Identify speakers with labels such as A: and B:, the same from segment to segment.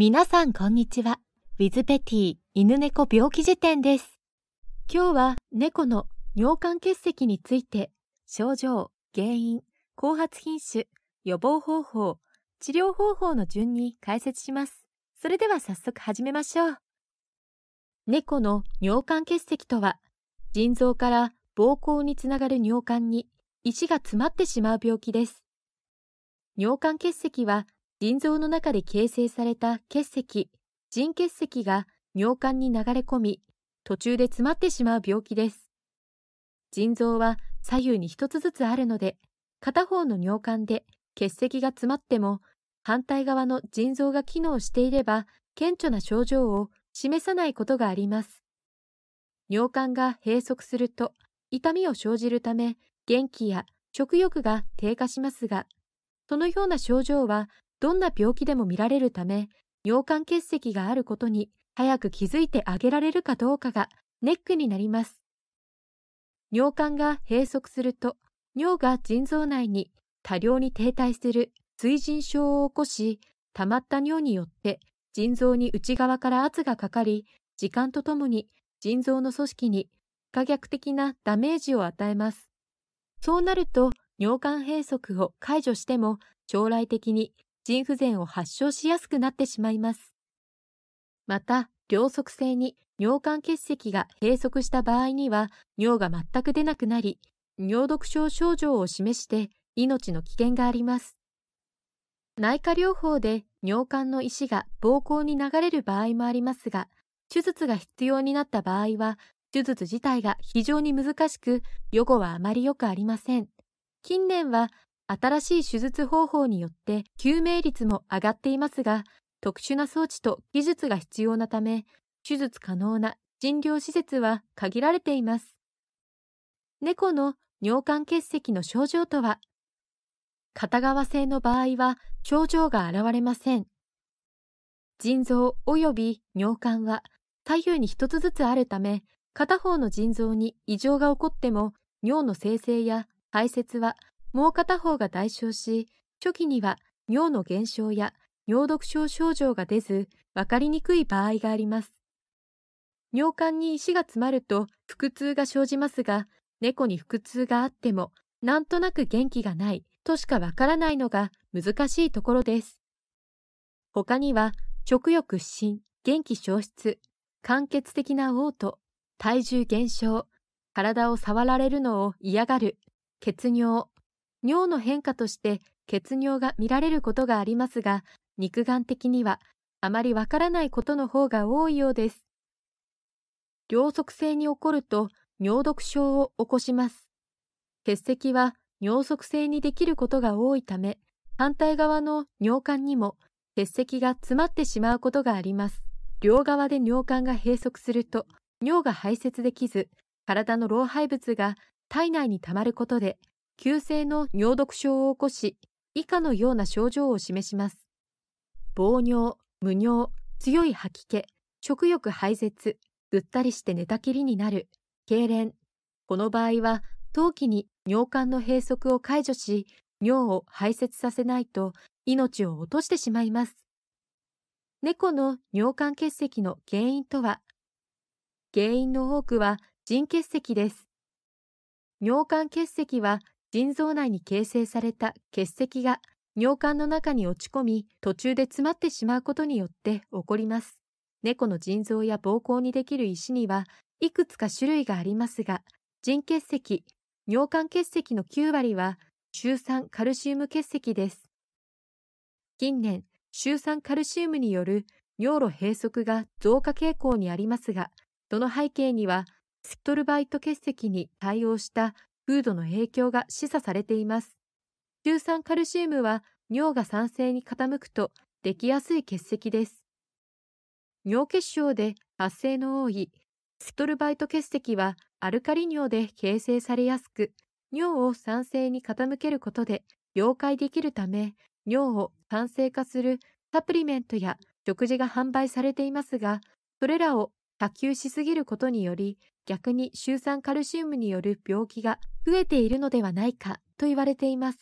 A: 皆さんこんにちは。ウィズペティ犬猫病気辞典です。今日は猫の尿管結石について、症状、原因、後発品種、予防方法、治療方法の順に解説します。それでは早速始めましょう。猫の尿管結石とは、腎臓から膀胱につながる尿管に石が詰まってしまう病気です。尿管結石は腎臓の中で形成された血石、腎血石が尿管に流れ込み、途中で詰まってしまう病気です。腎臓は左右に一つずつあるので、片方の尿管で結石が詰まっても、反対側の腎臓が機能していれば、顕著な症状を示さないことがあります。尿管が閉塞すると、痛みを生じるため、元気や食欲が低下しますが、そのような症状はどんな病気でも見られるため、尿管結石があることに早く気づいてあげられるかどうかがネックになります。尿管が閉塞すると、尿が腎臓内に多量に停滞する水腎症を起こし、溜まった尿によって腎臓に内側から圧がかかり、時間とともに腎臓の組織に可逆的なダメージを与えます。そうなると、尿管閉塞を解除しても将来的に腎不全を発症しやすくなってしまいます。また、両側性に尿管結石が閉塞した場合には、尿が全く出なくなり、尿毒症症状を示して命の危険があります。内科療法で尿管の石が膀胱に流れる場合もありますが、手術が必要になった場合は、手術自体が非常に難しく、予後はあまり良くありません。近年は新しい手術方法によって救命率も上がっていますが、特殊な装置と技術が必要なため、手術可能な診療施設は限られています。猫の尿管結石の症状とは片側性の場合は症状が現れません。腎臓及び尿管は左右に一つずつあるため、片方の腎臓に異常が起こっても尿の生成や排泄はもう片方が代償し、初期には尿の減少や尿毒症症状が出ず、分かりにくい場合があります。尿管に石が詰まると腹痛が生じますが、猫に腹痛があっても、なんとなく元気がないとしかわからないのが難しいところです。他には、食欲不振、元気消失、間欠的な嘔吐、体重減少、体を触られるのを嫌がる、血尿、尿の変化として血尿が見られることがありますが、肉眼的にはあまりわからないことの方が多いようです。両側性に起こると尿毒症を起こします。血石は尿側性にできることが多いため、反対側の尿管にも血石が詰まってしまうことがあります。両側で尿管が閉塞すると、尿が排泄できず、体の老廃物が体内に溜まることで、急性の尿毒症を起こし、以下のような症状を示します。暴尿、無尿、強い吐き気、食欲排泄、ぐったりして寝たきりになる、痙攣。この場合は、陶器に尿管の閉塞を解除し、尿を排泄させないと命を落としてしまいます。猫の尿管結石の原因とは原因の多くは腎結石です。尿管結石は腎臓内に形成された結石が尿管の中に落ち込み、途中で詰まってしまうことによって起こります。猫の腎臓や膀胱にできる石には、いくつか種類がありますが、腎結石、尿管結石の9割は、中酸カルシウム結石です。近年、中酸カルシウムによる尿路閉塞が増加傾向にありますが、その背景には、ストルバイト結石に対応した風土の影響が示唆されています。中酸カルシウムは尿が酸性に傾くとできやすい結石です。尿結晶で発生の多いストルバイト結石はアルカリ尿で形成されやすく、尿を酸性に傾けることで溶解できるため、尿を酸性化するサプリメントや食事が販売されていますが、それらを波及しすぎることにより、逆に周酸カルシウムによる病気が増えているのではないかと言われています。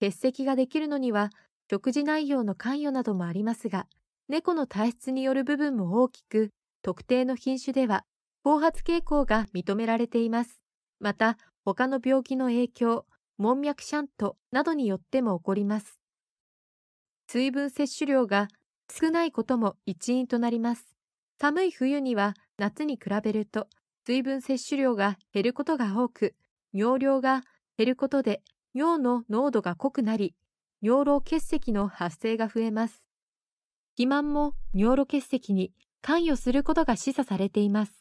A: 欠席ができるのには、食事内容の関与などもありますが、猫の体質による部分も大きく、特定の品種では、暴発傾向が認められています。また、他の病気の影響、門脈シャントなどによっても起こります。水分摂取量が少ないことも一因となります。寒い冬には夏に比べると水分摂取量が減ることが多く、尿量が減ることで尿の濃度が濃くなり、尿路結石の発生が増えます。肥満も尿路結石に関与することが示唆されています。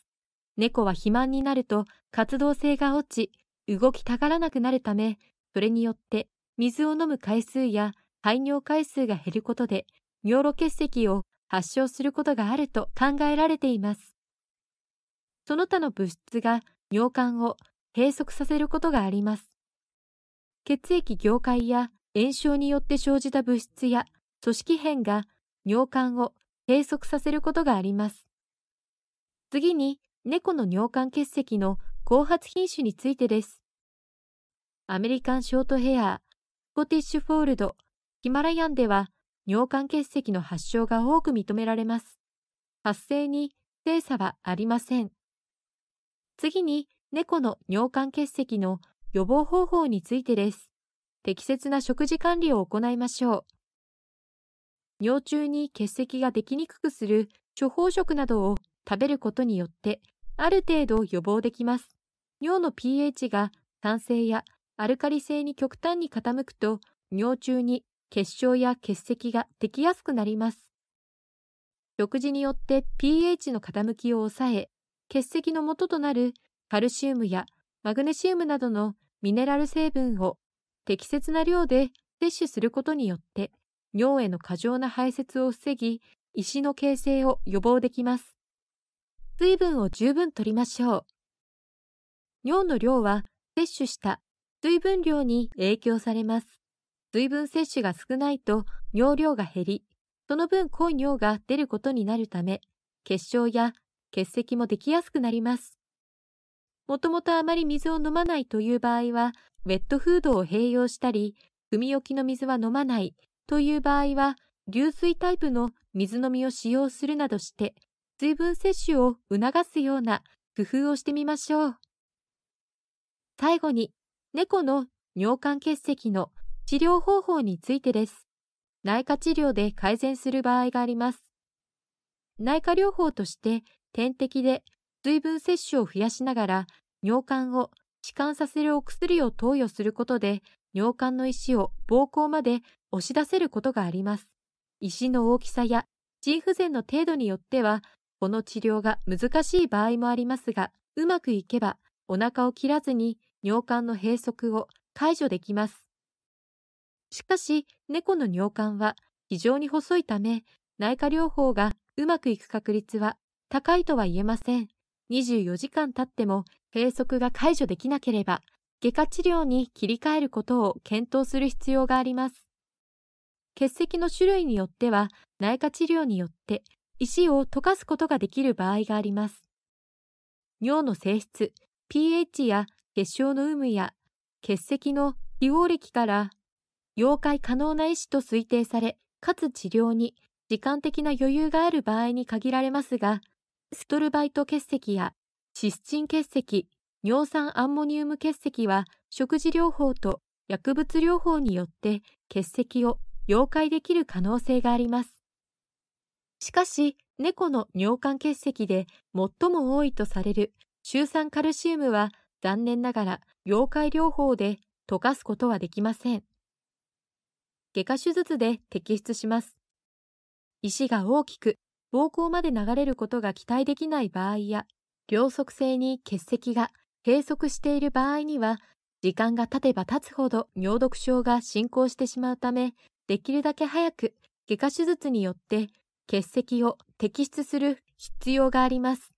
A: 猫は肥満になると活動性が落ち、動きたがらなくなるため、それによって水を飲む回数や排尿回数が減ることで、尿路結石を発症することがあると考えられています。その他の物質が尿管を閉塞させることがあります。血液凝解や炎症によって生じた物質や組織片が尿管を閉塞させることがあります。次に、猫の尿管結石の後発品種についてです。アメリカンショートヘア、スコティッシュフォールド、ヒマラヤンでは尿管結石の発症が多く認められます。発生に性差はありません。次に、猫の尿管結石の予防方法についてです。適切な食事管理を行いましょう。尿中に結石ができにくくする処方食などを食べることによって、ある程度予防できます。尿の pH が酸性やアルカリ性に極端に傾くと、尿中に結晶や結石ができやすくなります。食事によって pH の傾きを抑え、結石の元となるカルシウムやマグネシウムなどのミネラル成分を適切な量で摂取することによって尿への過剰な排泄を防ぎ石の形成を予防できます。水分を十分取りましょう。尿の量は摂取した水分量に影響されます。水分摂取が少ないと尿量が減り、その分濃い尿が出ることになるため、結晶や結石もできやすくなります。もともとあまり水を飲まないという場合は、ウェットフードを併用したり、汲み置きの水は飲まないという場合は、流水タイプの水飲みを使用するなどして、水分摂取を促すような工夫をしてみましょう。最後に、猫の尿管結石の治療方法についてです。内科治療で改善する場合があります。内科療法として点滴で水分摂取を増やしながら、尿管を弛緩させるお薬を投与することで、尿管の石を膀胱まで押し出せることがあります。石の大きさや腎不全の程度によっては、この治療が難しい場合もありますが、うまくいけばお腹を切らずに尿管の閉塞を解除できます。しかし、猫の尿管は非常に細いため、内科療法がうまくいく確率は高いとは言えません。24時間経っても閉塞が解除できなければ、外科治療に切り替えることを検討する必要があります。血石の種類によっては、内科治療によって石を溶かすことができる場合があります。尿の性質、pH や結晶の有無や血石の利用歴から溶解可能な医師と推定され、かつ治療に時間的な余裕がある場合に限られますが、ストルバイト結石やシスチン結石、尿酸アンモニウム結石は食事療法と薬物療法によって結石を溶解できる可能性があります。しかし、猫の尿管結石で最も多いとされるウ酸カルシウムは残念ながら溶解療法で溶かすことはできません。外科手術で摘出します。石が大きく膀胱まで流れることが期待できない場合や、両側性に血石が閉塞している場合には、時間が経てば経つほど尿毒症が進行してしまうため、できるだけ早く外科手術によって血石を摘出する必要があります。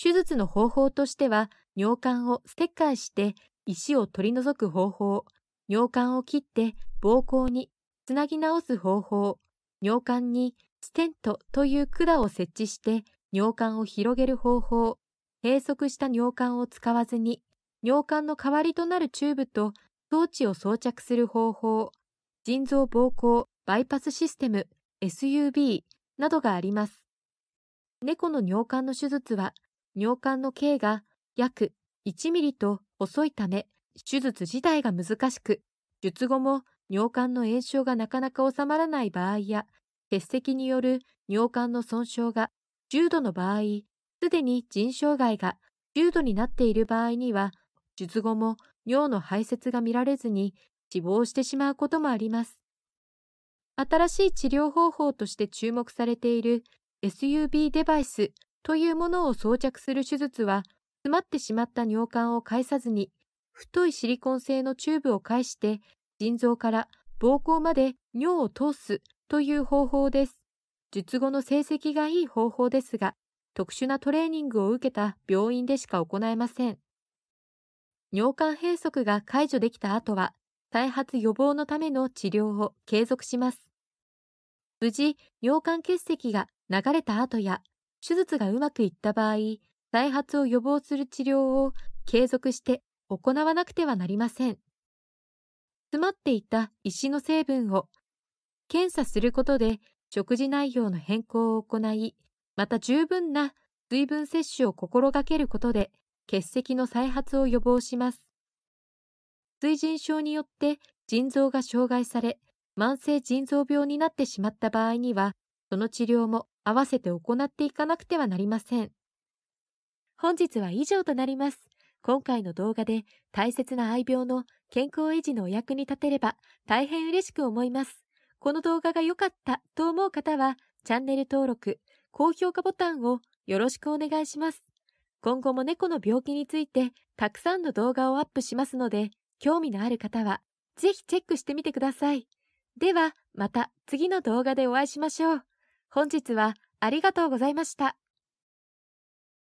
A: 手術の方法としては、尿管をステッカーして石を取り除く方法、尿管を切って膀胱につなぎ直す方法、尿管にステントという管を設置して尿管を広げる方法、閉塞した尿管を使わずに尿管の代わりとなるチューブと装置を装着する方法、腎臓膀胱バイパスシステム SUB などがあります。猫の尿管の手術は尿管の径が約1ミリと細いため手術自体が難しく、術後も尿管の炎症がなかなか治まらない場合や結石による尿管の損傷が重度の場合、すでに腎障害が重度になっている場合には、術後も尿の排泄が見られずに死亡してしまうこともあります。新しい治療方法として注目されている SUB デバイスというものを装着する手術は、詰まってしまった尿管を介さずに、太いシリコン製のチューブを介して、腎臓から膀胱まで尿を通すという方法です。術後の成績がいい方法ですが、特殊なトレーニングを受けた病院でしか行えません。尿管閉塞が解除できた後は、再発予防のための治療を継続します。無事、尿管結石が流れた後や、手術がうまくいった場合、再発を予防する治療を継続して行わなくてはなりません。詰まっていた石の成分を検査することで食事内容の変更を行い、また十分な水分摂取を心がけることで血石の再発を予防します。水腎症によって腎臓が障害され、慢性腎臓病になってしまった場合には、その治療も合わせて行っていかなくてはなりません。本日は以上となります。今回の動画で大切な愛病の健康維持のお役に立てれば大変嬉しく思います。この動画が良かったと思う方は、チャンネル登録、高評価ボタンをよろしくお願いします。今後も猫の病気について、たくさんの動画をアップしますので、興味のある方は、ぜひチェックしてみてください。では、また次の動画でお会いしましょう。本日はありがとうございました。